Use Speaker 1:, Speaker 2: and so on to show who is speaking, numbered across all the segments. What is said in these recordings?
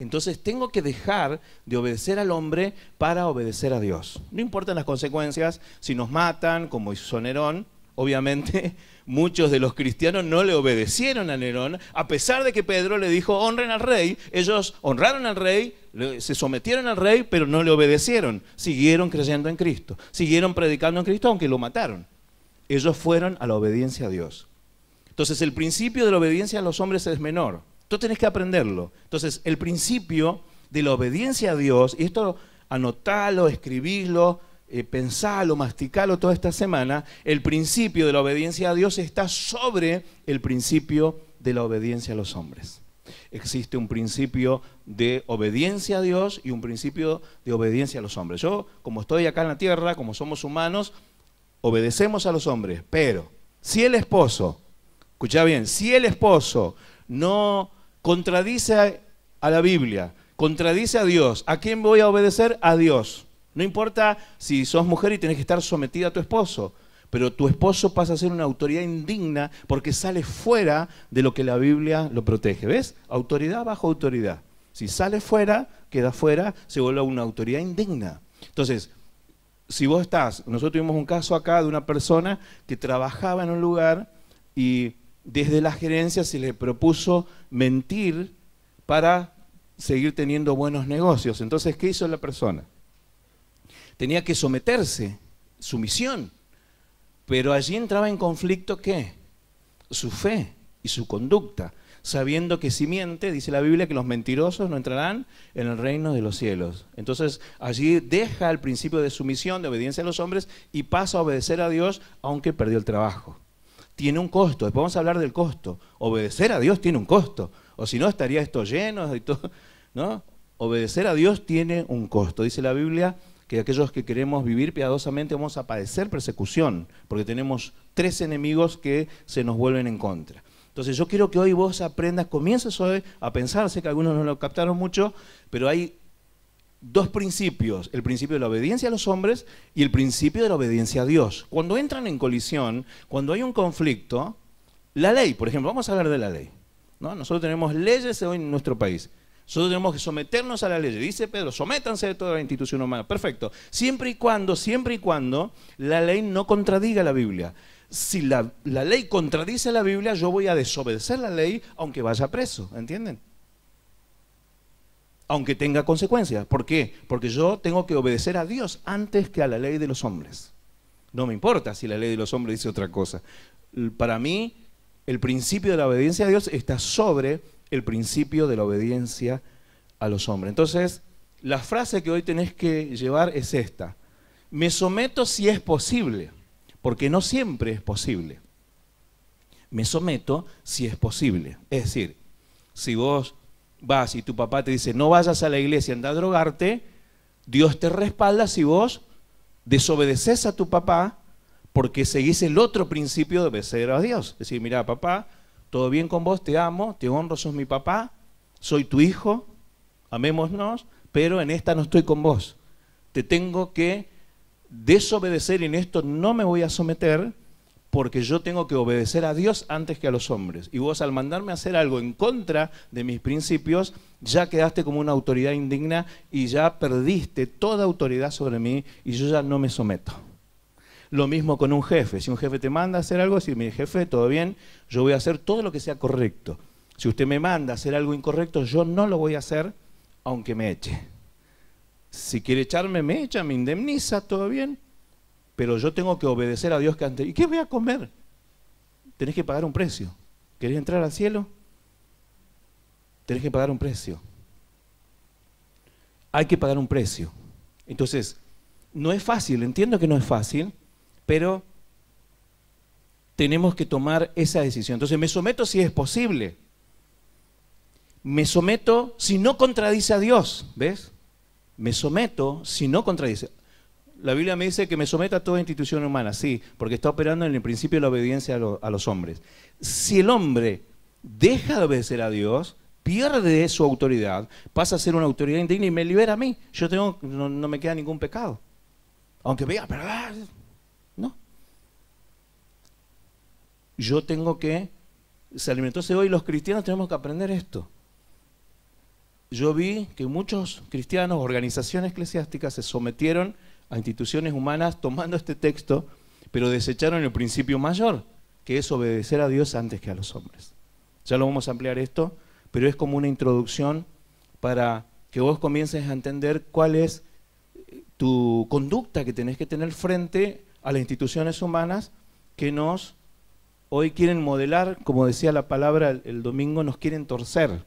Speaker 1: Entonces tengo que dejar de obedecer al hombre para obedecer a Dios. No importan las consecuencias, si nos matan, como hizo Nerón, obviamente muchos de los cristianos no le obedecieron a Nerón, a pesar de que Pedro le dijo, honren al rey, ellos honraron al rey, se sometieron al rey, pero no le obedecieron, siguieron creyendo en Cristo, siguieron predicando en Cristo, aunque lo mataron. Ellos fueron a la obediencia a Dios. Entonces el principio de la obediencia a los hombres es menor Tú tenés que aprenderlo. Entonces, el principio de la obediencia a Dios, y esto anotalo, escribilo, eh, pensalo, masticalo toda esta semana, el principio de la obediencia a Dios está sobre el principio de la obediencia a los hombres. Existe un principio de obediencia a Dios y un principio de obediencia a los hombres. Yo, como estoy acá en la tierra, como somos humanos, obedecemos a los hombres, pero si el esposo, escuchá bien, si el esposo no contradice a la Biblia, contradice a Dios. ¿A quién voy a obedecer? A Dios. No importa si sos mujer y tenés que estar sometida a tu esposo, pero tu esposo pasa a ser una autoridad indigna porque sale fuera de lo que la Biblia lo protege. ¿Ves? Autoridad bajo autoridad. Si sale fuera, queda fuera, se vuelve una autoridad indigna. Entonces, si vos estás, nosotros tuvimos un caso acá de una persona que trabajaba en un lugar y desde la gerencia se le propuso mentir para seguir teniendo buenos negocios. Entonces, ¿qué hizo la persona? Tenía que someterse, sumisión, pero allí entraba en conflicto qué? Su fe y su conducta, sabiendo que si miente, dice la Biblia, que los mentirosos no entrarán en el reino de los cielos. Entonces allí deja el principio de sumisión, de obediencia a los hombres y pasa a obedecer a Dios aunque perdió el trabajo tiene un costo. Después vamos a hablar del costo. Obedecer a Dios tiene un costo. O si no, estaría esto lleno de todo. ¿no? Obedecer a Dios tiene un costo. Dice la Biblia que aquellos que queremos vivir piadosamente vamos a padecer persecución, porque tenemos tres enemigos que se nos vuelven en contra. Entonces yo quiero que hoy vos aprendas, comiences hoy a pensar, sé que algunos no lo captaron mucho, pero hay dos principios, el principio de la obediencia a los hombres y el principio de la obediencia a Dios. Cuando entran en colisión, cuando hay un conflicto, la ley, por ejemplo, vamos a hablar de la ley. ¿no? Nosotros tenemos leyes hoy en nuestro país. Nosotros tenemos que someternos a la ley. Dice Pedro, sométanse de toda la institución humana. Perfecto. Siempre y cuando, siempre y cuando la ley no contradiga la Biblia. Si la, la ley contradice la Biblia, yo voy a desobedecer la ley aunque vaya preso. ¿Entienden? aunque tenga consecuencias. ¿Por qué? Porque yo tengo que obedecer a Dios antes que a la ley de los hombres. No me importa si la ley de los hombres dice otra cosa. Para mí, el principio de la obediencia a Dios está sobre el principio de la obediencia a los hombres. Entonces, la frase que hoy tenés que llevar es esta. Me someto si es posible, porque no siempre es posible. Me someto si es posible. Es decir, si vos vas y tu papá te dice, no vayas a la iglesia, anda a drogarte, Dios te respalda si vos desobedeces a tu papá porque seguís el otro principio de obedecer a Dios. Decir, mira, papá, todo bien con vos, te amo, te honro, sos mi papá, soy tu hijo, amémonos, pero en esta no estoy con vos. Te tengo que desobedecer y en esto no me voy a someter porque yo tengo que obedecer a Dios antes que a los hombres. Y vos al mandarme a hacer algo en contra de mis principios, ya quedaste como una autoridad indigna y ya perdiste toda autoridad sobre mí y yo ya no me someto. Lo mismo con un jefe. Si un jefe te manda a hacer algo, si mi jefe, todo bien, yo voy a hacer todo lo que sea correcto. Si usted me manda a hacer algo incorrecto, yo no lo voy a hacer aunque me eche. Si quiere echarme, me echa, me indemniza, todo bien, pero yo tengo que obedecer a Dios que antes. ¿Y qué voy a comer? Tenés que pagar un precio. ¿Querés entrar al cielo? Tenés que pagar un precio. Hay que pagar un precio. Entonces, no es fácil, entiendo que no es fácil, pero tenemos que tomar esa decisión. Entonces, me someto si es posible. Me someto si no contradice a Dios, ¿ves? Me someto si no contradice la Biblia me dice que me someta a toda institución humana, sí, porque está operando en el principio de la obediencia a, los hombres. Si el hombre deja de obedecer a Dios, pierde su autoridad, pasa a ser una autoridad indigna y me libera a mí. Yo tengo, no, me queda ningún pecado. Aunque vea, pero ah, no. Yo tengo que se alimentó. hoy los cristianos tenemos que aprender esto. Yo vi que muchos cristianos, organizaciones eclesiásticas se sometieron a instituciones humanas tomando este texto, pero desecharon el principio mayor, que es obedecer a Dios antes que a los hombres. Ya lo vamos a ampliar esto, pero es como una introducción para que vos comiences a entender cuál es eh, tu conducta que tenés que tener frente a las instituciones humanas que nos hoy quieren modelar, como decía la palabra el, domingo, nos quieren torcer,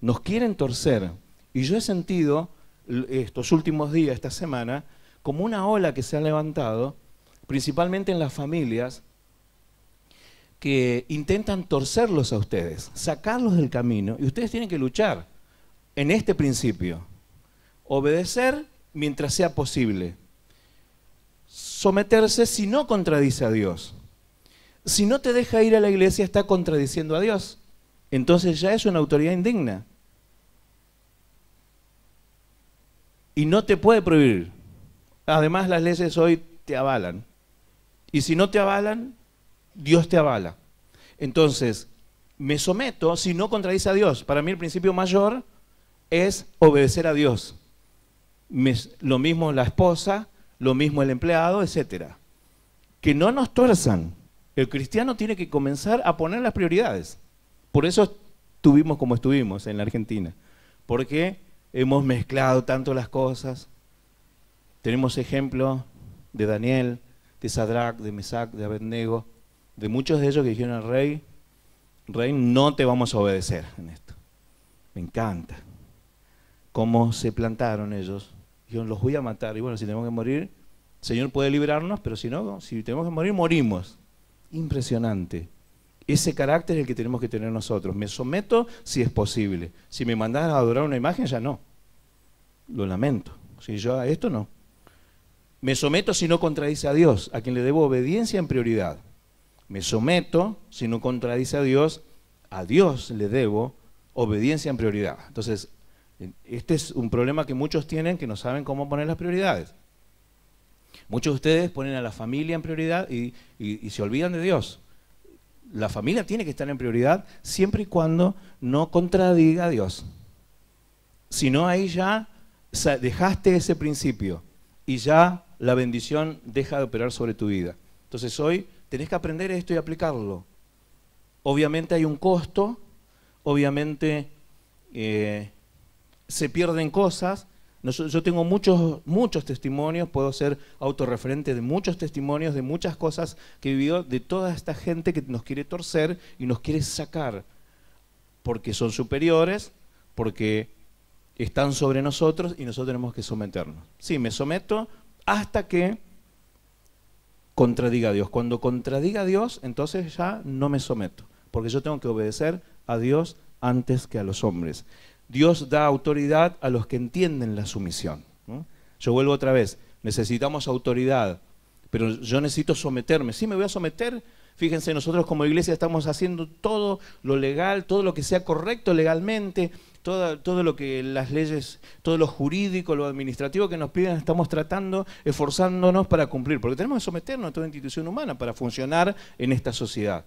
Speaker 1: nos quieren torcer. Y yo he sentido estos últimos días, esta semana, como una ola que se ha levantado, principalmente en las familias, que intentan torcerlos a ustedes, sacarlos del camino, y ustedes tienen que luchar en este principio. Obedecer mientras sea posible. Someterse si no contradice a Dios. Si no te deja ir a la iglesia está contradiciendo a Dios. Entonces ya es una autoridad indigna. Y no te puede prohibir. Además, las leyes hoy te avalan. Y si no te avalan, Dios te avala. Entonces, me someto si no contradice a Dios. Para mí el principio mayor es obedecer a Dios. lo mismo la esposa, lo mismo el empleado, etcétera. Que no nos tuerzan. El cristiano tiene que comenzar a poner las prioridades. Por eso estuvimos como estuvimos en la Argentina. Porque hemos mezclado tanto las cosas. Tenemos ejemplos de Daniel, de Sadrach, de Mesac, de Abednego, de muchos de ellos que dijeron al rey, rey, no te vamos a obedecer en esto. Me encanta. Cómo se plantaron ellos. Dijeron, los voy a matar. Y bueno, si tenemos que morir, el Señor puede librarnos, pero si no, si tenemos que morir, morimos. Impresionante. Ese carácter es el que tenemos que tener nosotros. Me someto si es posible. Si me mandan a adorar una imagen, ya no. Lo lamento. Si yo a esto, no. Me someto si no contradice a Dios, a quien le debo obediencia en prioridad. Me someto si no contradice a Dios, a Dios le debo obediencia en prioridad. Entonces, este es un problema que muchos tienen que no saben cómo poner las prioridades. Muchos de ustedes ponen a la familia en prioridad y, se olvidan de Dios. La familia tiene que estar en prioridad siempre y cuando no contradiga a Dios. Si no, ahí ya dejaste ese principio y ya la bendición deja de operar sobre tu vida. Entonces hoy tenés que aprender esto y aplicarlo. Obviamente hay un costo, obviamente eh, se pierden cosas. yo, tengo muchos, muchos testimonios, puedo ser autorreferente de muchos testimonios, de muchas cosas que he vivido, de toda esta gente que nos quiere torcer y nos quiere sacar, porque son superiores, porque están sobre nosotros y nosotros tenemos que someternos. Sí, me someto, hasta que contradiga a Dios. Cuando contradiga a Dios, entonces ya no me someto, porque yo tengo que obedecer a Dios antes que a los hombres. Dios da autoridad a los que entienden la sumisión. Yo vuelvo otra vez, necesitamos autoridad, pero yo necesito someterme. Sí, me voy a someter. Fíjense, nosotros como iglesia estamos haciendo todo lo legal, todo lo que sea correcto legalmente, todo lo que las leyes, todo lo jurídico, lo administrativo que nos pidan, estamos tratando, esforzándonos para cumplir, porque tenemos que someternos a toda institución humana para funcionar en esta sociedad.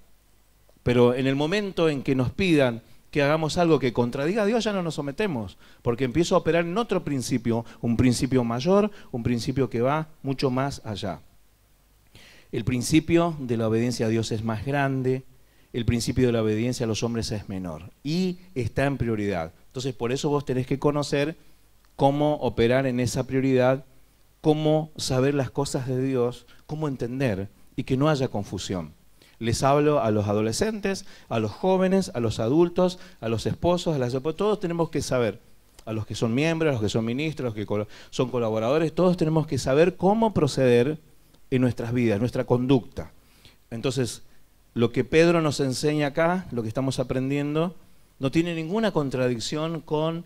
Speaker 1: Pero en el momento en que nos pidan que hagamos algo que contradiga a Dios, ya no nos sometemos, porque empiezo a operar en otro principio, un principio mayor, un principio que va mucho más allá. El principio de la obediencia a Dios es más grande, el principio de la obediencia a los hombres es menor y está en prioridad. Entonces, por eso vos tenés que conocer cómo operar en esa prioridad, cómo saber las cosas de Dios, cómo entender y que no haya confusión. Les hablo a los adolescentes, a los jóvenes, a los adultos, a los esposos, a las esposas. Todos tenemos que saber, a los que son miembros, a los que son ministros, a los que son colaboradores, todos tenemos que saber cómo proceder en nuestras vidas, nuestra conducta. Entonces, lo que Pedro nos enseña acá, lo que estamos aprendiendo, no tiene ninguna contradicción con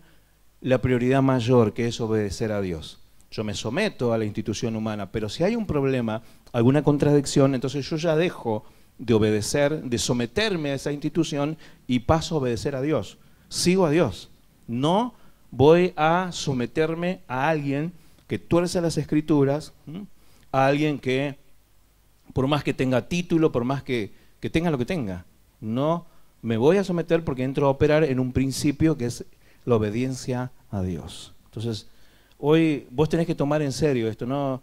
Speaker 1: la prioridad mayor que es obedecer a Dios. Yo me someto a la institución humana, pero si hay un problema, alguna contradicción, entonces yo ya dejo de obedecer, de someterme a esa institución y paso a obedecer a Dios. Sigo a Dios. No voy a someterme a alguien que tuerce las escrituras, a alguien que, por más que tenga título, por más que que tenga lo que tenga. No me voy a someter porque entro a operar en un principio que es la obediencia a Dios. Entonces, hoy vos tenés que tomar en serio esto, no,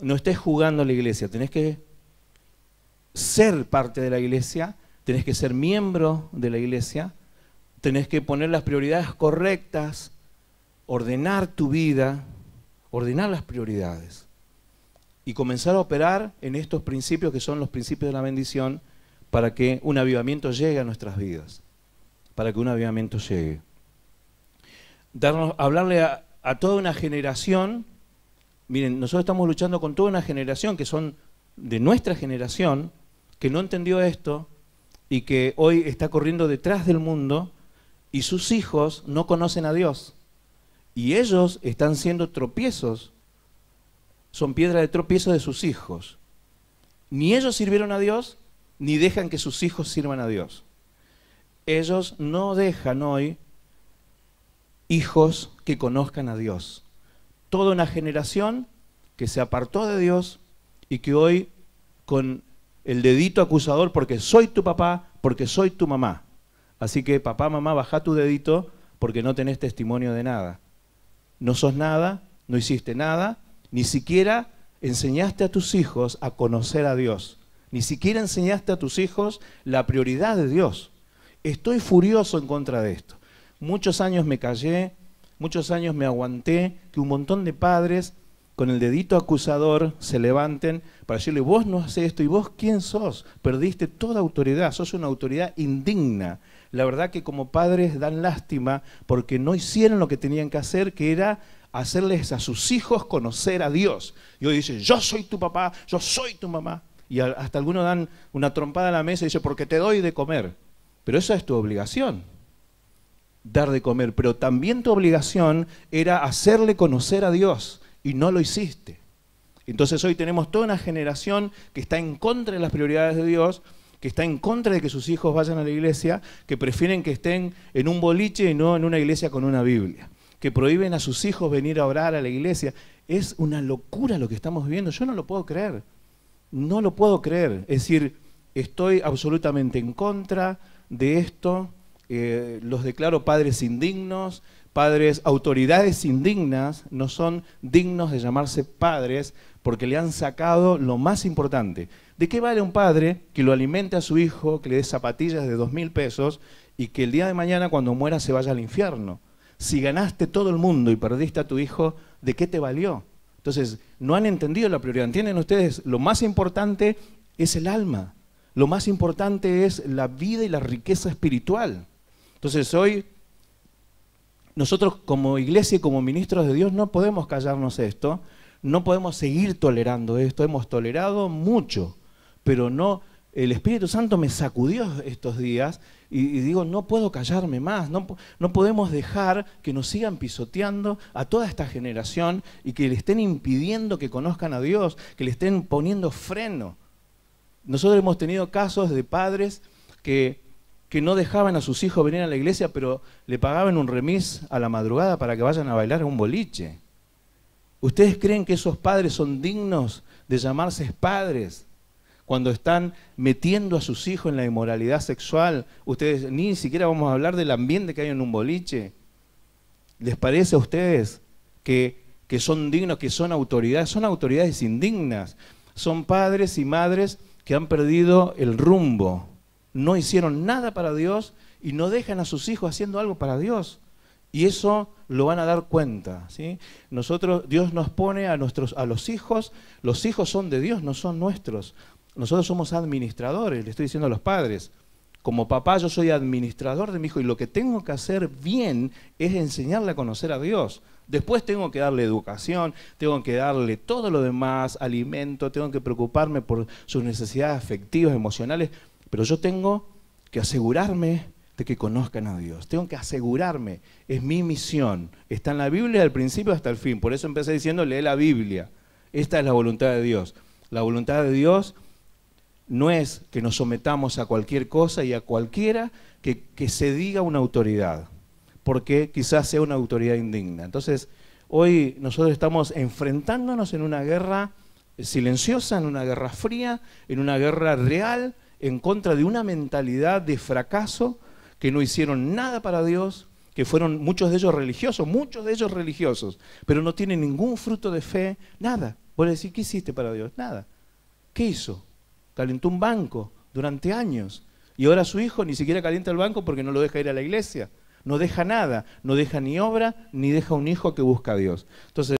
Speaker 1: no estés jugando a la iglesia, tenés que ser parte de la iglesia, tenés que ser miembro de la iglesia, tenés que poner las prioridades correctas, ordenar tu vida, ordenar las prioridades y comenzar a operar en estos principios que son los principios de la bendición para que un avivamiento llegue a nuestras vidas, para que un avivamiento llegue. Darnos, hablarle a, a toda una generación, miren, nosotros estamos luchando con toda una generación que son de nuestra generación, que no entendió esto y que hoy está corriendo detrás del mundo y sus hijos no conocen a Dios. Y ellos están siendo tropiezos son piedra de tropiezo de sus hijos. Ni ellos sirvieron a Dios, ni dejan que sus hijos sirvan a Dios. Ellos no dejan hoy hijos que conozcan a Dios. Toda una generación que se apartó de Dios y que hoy con el dedito acusador, porque soy tu papá, porque soy tu mamá. Así que papá, mamá, baja tu dedito porque no tenés testimonio de nada. No sos nada, no hiciste nada, ni siquiera enseñaste a tus hijos a conocer a Dios. Ni siquiera enseñaste a tus hijos la prioridad de Dios. Estoy furioso en contra de esto. Muchos años me callé, muchos años me aguanté que un montón de padres con el dedito acusador se levanten para decirle, vos no haces esto y vos quién sos, perdiste toda autoridad, sos una autoridad indigna. La verdad que como padres dan lástima porque no hicieron lo que tenían que hacer, que era hacerles a sus hijos conocer a Dios. Y hoy dice, yo soy tu papá, yo soy tu mamá. Y hasta algunos dan una trompada a la mesa y dicen, porque te doy de comer. Pero esa es tu obligación, dar de comer. Pero también tu obligación era hacerle conocer a Dios y no lo hiciste. Entonces hoy tenemos toda una generación que está en contra de las prioridades de Dios, que está en contra de que sus hijos vayan a la iglesia, que prefieren que estén en un boliche y no en una iglesia con una Biblia que prohíben a sus hijos venir a orar a la iglesia. Es una locura lo que estamos viviendo. Yo no lo puedo creer. No lo puedo creer. Es decir, estoy absolutamente en contra de esto. Eh, los declaro padres indignos, padres, autoridades indignas, no son dignos de llamarse padres porque le han sacado lo más importante. ¿De qué vale un padre que lo alimente a su hijo, que le dé zapatillas de dos mil pesos y que el día de mañana cuando muera se vaya al infierno? Si ganaste todo el mundo y perdiste a tu hijo, ¿de qué te valió? Entonces, no han entendido la prioridad. ¿Entienden ustedes? Lo más importante es el alma. Lo más importante es la vida y la riqueza espiritual. Entonces, hoy nosotros como iglesia y como ministros de Dios no podemos callarnos esto, no podemos seguir tolerando esto. Hemos tolerado mucho, pero no el Espíritu Santo me sacudió estos días y, digo, no puedo callarme más, no, no, podemos dejar que nos sigan pisoteando a toda esta generación y que le estén impidiendo que conozcan a Dios, que le estén poniendo freno. Nosotros hemos tenido casos de padres que, no dejaban a sus hijos venir a la iglesia, pero le pagaban un remis a la madrugada para que vayan a bailar un boliche. ¿Ustedes creen que esos padres son dignos de llamarse padres? cuando están metiendo a sus hijos en la inmoralidad sexual. Ustedes ni siquiera vamos a hablar del ambiente que hay en un boliche. ¿Les parece a ustedes que, que son dignos, que son autoridades? Son autoridades indignas. Son padres y madres que han perdido el rumbo. No hicieron nada para Dios y no dejan a sus hijos haciendo algo para Dios. Y eso lo van a dar cuenta. ¿sí? Nosotros, Dios nos pone a, nuestros, a los hijos, los hijos son de Dios, no son nuestros. Nosotros somos administradores, le estoy diciendo a los padres. Como papá yo soy administrador de mi hijo y lo que tengo que hacer bien es enseñarle a conocer a Dios. Después tengo que darle educación, tengo que darle todo lo demás, alimento, tengo que preocuparme por sus necesidades afectivas, emocionales, pero yo tengo que asegurarme de que conozcan a Dios. Tengo que asegurarme, es mi misión. Está en la Biblia del principio hasta el fin. Por eso empecé diciendo, lee la Biblia. Esta es la voluntad de Dios. La voluntad de Dios no es que nos sometamos a cualquier cosa y a cualquiera que, se diga una autoridad, porque quizás sea una autoridad indigna. Entonces, hoy nosotros estamos enfrentándonos en una guerra silenciosa, en una guerra fría, en una guerra real, en contra de una mentalidad de fracaso, que no hicieron nada para Dios, que fueron muchos de ellos religiosos, muchos de ellos religiosos, pero no tienen ningún fruto de fe, nada. a decir ¿qué hiciste para Dios? Nada. ¿Qué hizo? calentó un banco durante años. Y ahora su hijo ni siquiera calienta el banco porque no lo deja ir a la iglesia. No deja nada, no deja ni obra, ni deja un hijo que busca a Dios. Entonces,